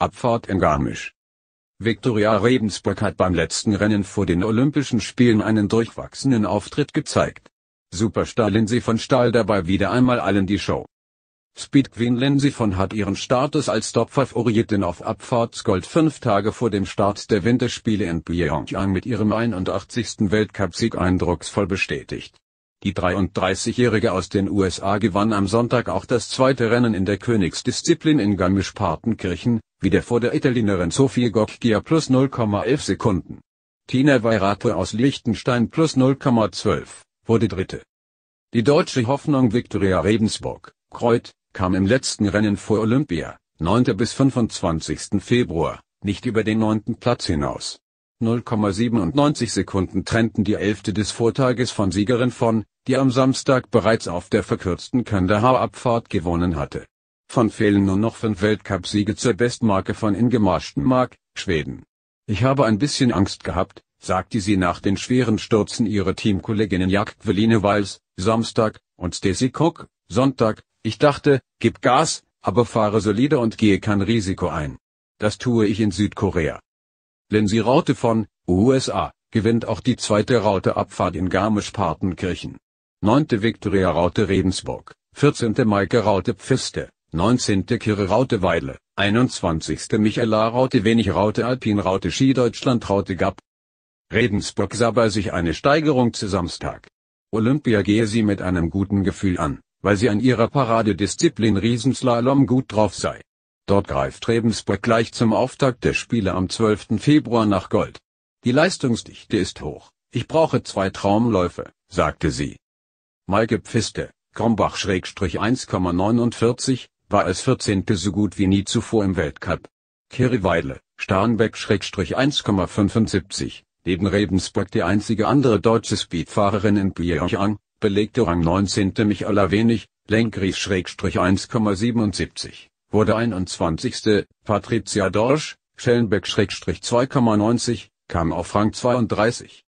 Abfahrt in Garmisch. Viktoria Rebensburg hat beim letzten Rennen vor den Olympischen Spielen einen durchwachsenen Auftritt gezeigt. Superstar Lindsay von Stahl dabei wieder einmal allen die Show. Speed Queen Lindsay von hat ihren Status als Top-Favoritin auf Abfahrtsgold fünf Tage vor dem Start der Winterspiele in Pyeongchang mit ihrem 81. Weltcupsieg eindrucksvoll bestätigt. Die 33-Jährige aus den USA gewann am Sonntag auch das zweite Rennen in der Königsdisziplin in Garmisch-Partenkirchen, wieder vor der Italienerin Sophie Gokgia plus 0,11 Sekunden. Tina Weirate aus Liechtenstein plus 0,12, wurde Dritte. Die deutsche Hoffnung Viktoria Rebensburg, Kreut, kam im letzten Rennen vor Olympia, 9. bis 25. Februar, nicht über den 9. Platz hinaus. 0,97 Sekunden trennten die Elfte des Vortages von Siegerin von, die am Samstag bereits auf der verkürzten Kandahar-Abfahrt gewonnen hatte. Von fehlen nur noch fünf Weltcupsiege zur Bestmarke von Inge Marstenmark, Schweden. Ich habe ein bisschen Angst gehabt, sagte sie nach den schweren Stürzen ihrer Teamkolleginnen Jagdveline Weils, Samstag, und Stacy Cook, Sonntag, ich dachte, gib Gas, aber fahre solide und gehe kein Risiko ein. Das tue ich in Südkorea. Lindsay Raute von, USA, gewinnt auch die zweite Raute-Abfahrt in Garmisch-Partenkirchen. 9. Viktoria Raute Redensburg, 14. Maike Raute Pfiste, 19. Kirre Raute Weidle, 21. Michaela Raute Wenig Raute Alpin Raute Ski Deutschland Raute Gap. Redensburg sah bei sich eine Steigerung zu Samstag. Olympia gehe sie mit einem guten Gefühl an, weil sie an ihrer Paradedisziplin Riesenslalom gut drauf sei. Dort greift Redensburg gleich zum Auftakt der Spiele am 12. Februar nach Gold. Die Leistungsdichte ist hoch, ich brauche zwei Traumläufe, sagte sie. Maike Pfiste, Krombach-1,49, war es 14. so gut wie nie zuvor im Weltcup. Kiri Weidle, Starnberg-1,75, neben Rebensburg die einzige andere deutsche Speedfahrerin in Pyeongchang, belegte Rang 19. mich allerwenig, Lenkries-1,77, wurde 21. Patricia Dorsch, Schellenbeck-2,90, kam auf Rang 32.